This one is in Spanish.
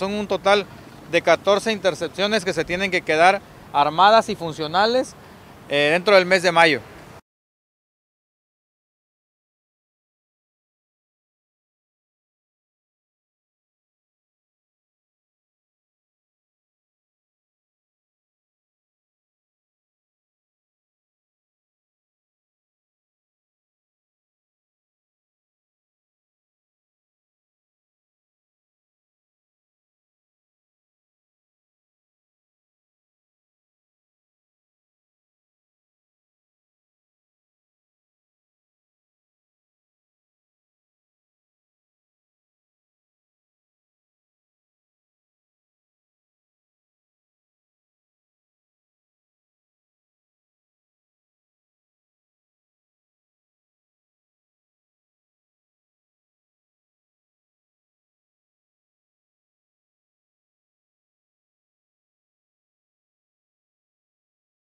Son un total de 14 intercepciones que se tienen que quedar armadas y funcionales eh, dentro del mes de mayo.